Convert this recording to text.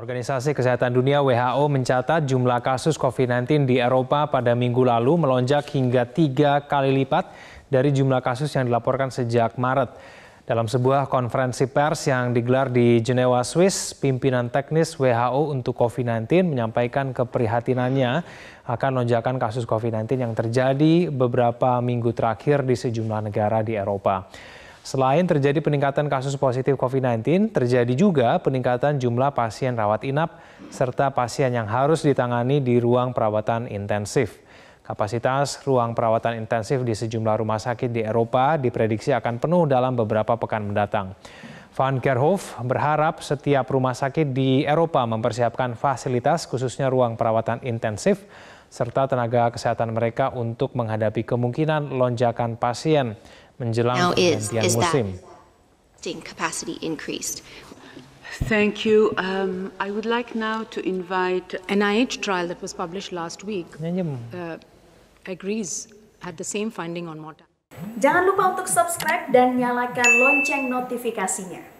Organisasi Kesehatan Dunia WHO mencatat jumlah kasus COVID-19 di Eropa pada minggu lalu melonjak hingga tiga kali lipat dari jumlah kasus yang dilaporkan sejak Maret. Dalam sebuah konferensi pers yang digelar di Jenewa, Swiss, pimpinan teknis WHO untuk COVID-19 menyampaikan keprihatinannya akan lonjakan kasus COVID-19 yang terjadi beberapa minggu terakhir di sejumlah negara di Eropa. Selain terjadi peningkatan kasus positif COVID-19, terjadi juga peningkatan jumlah pasien rawat inap serta pasien yang harus ditangani di ruang perawatan intensif. Kapasitas ruang perawatan intensif di sejumlah rumah sakit di Eropa diprediksi akan penuh dalam beberapa pekan mendatang. Van Kerhoff berharap setiap rumah sakit di Eropa mempersiapkan fasilitas khususnya ruang perawatan intensif serta tenaga kesehatan mereka untuk menghadapi kemungkinan lonjakan pasien menjelang pergantian musim. Capacity increased. Thank you. Um, I would like now to invite NIH trial that was published last week uh, agrees had the same finding on mortality. Jangan lupa untuk subscribe dan nyalakan lonceng notifikasinya.